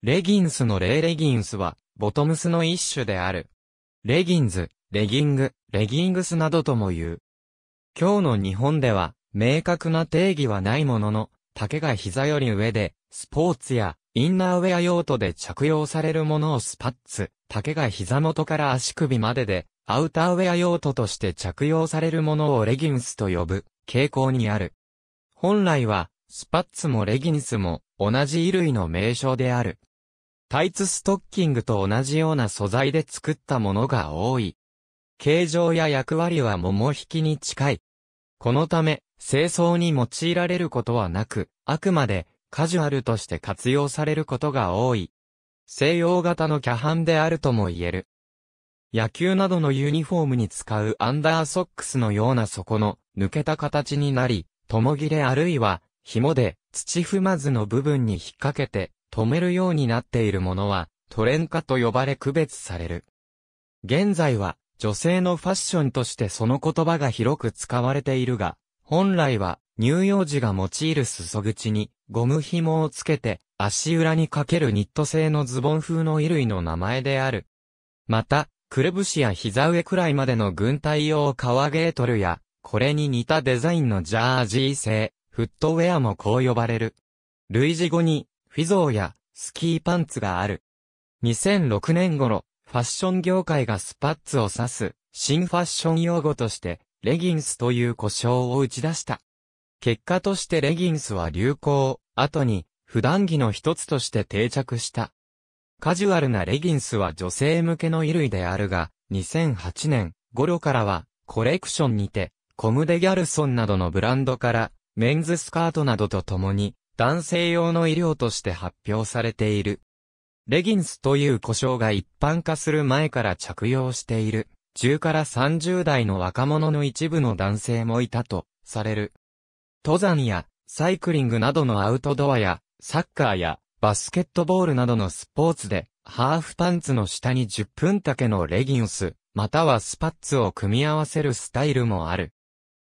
レギンスの例レギンスは、ボトムスの一種である。レギンズ、レギング、レギングスなどとも言う。今日の日本では、明確な定義はないものの、丈が膝より上で、スポーツや、インナーウェア用途で着用されるものをスパッツ、丈が膝元から足首までで、アウターウェア用途として着用されるものをレギンスと呼ぶ傾向にある。本来は、スパッツもレギンスも同じ衣類の名称である。タイツストッキングと同じような素材で作ったものが多い。形状や役割は桃引きに近い。このため、清掃に用いられることはなく、あくまでカジュアルとして活用されることが多い。西洋型のキャハンであるとも言える。野球などのユニフォームに使うアンダーソックスのような底の抜けた形になり、とも切れあるいは紐で土踏まずの部分に引っ掛けて止めるようになっているものは、トレンカと呼ばれ区別される。現在は、女性のファッションとしてその言葉が広く使われているが、本来は、乳幼児が用いる裾口に、ゴム紐をつけて、足裏にかけるニット製のズボン風の衣類の名前である。また、くるぶしや膝上くらいまでの軍隊用革ゲートルや、これに似たデザインのジャージー製、フットウェアもこう呼ばれる。類似語に、フィゾーやスキーパンツがある。2006年頃、ファッション業界がスパッツを指す新ファッション用語としてレギンスという呼称を打ち出した。結果としてレギンスは流行、後に普段着の一つとして定着した。カジュアルなレギンスは女性向けの衣類であるが、2008年頃からはコレクションにて、コムデギャルソンなどのブランドからメンズスカートなどと共に男性用の医療として発表されている。レギンスという呼称が一般化する前から着用している、10から30代の若者の一部の男性もいたと、される。登山や、サイクリングなどのアウトドアや、サッカーや、バスケットボールなどのスポーツで、ハーフパンツの下に10分丈のレギンス、またはスパッツを組み合わせるスタイルもある。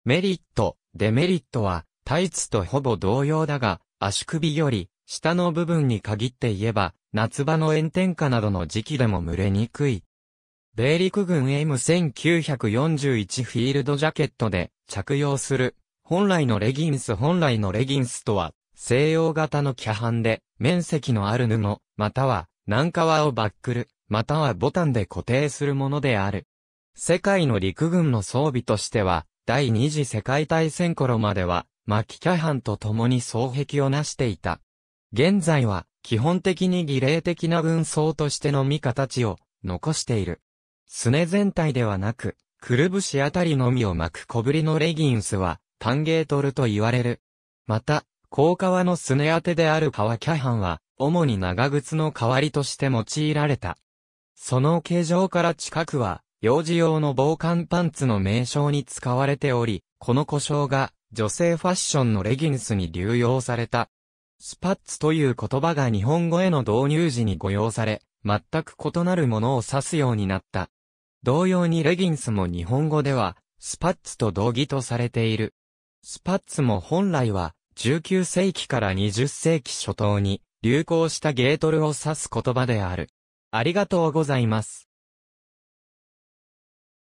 メリット、デメリットは、タイツとほぼ同様だが、足首より下の部分に限って言えば、夏場の炎天下などの時期でも蒸れにくい。米陸軍 M1941 フィールドジャケットで着用する本来のレギンス本来のレギンスとは西洋型のキャハンで面積のある布または軟川をバックルまたはボタンで固定するものである。世界の陸軍の装備としては第二次世界大戦頃まではマキキャハンと共に双壁を成していた。現在は、基本的に儀礼的な軍装としてのみ形を残している。すね全体ではなく、くるぶしあたりのみを巻く小ぶりのレギンスは、タンゲートルと言われる。また、高革のすね当てである革キャハンは、主に長靴の代わりとして用いられた。その形状から近くは、幼児用の防寒パンツの名称に使われており、この故障が、女性ファッションのレギンスに流用された。スパッツという言葉が日本語への導入時に誤用され、全く異なるものを指すようになった。同様にレギンスも日本語では、スパッツと同義とされている。スパッツも本来は、19世紀から20世紀初頭に、流行したゲートルを指す言葉である。ありがとうございます。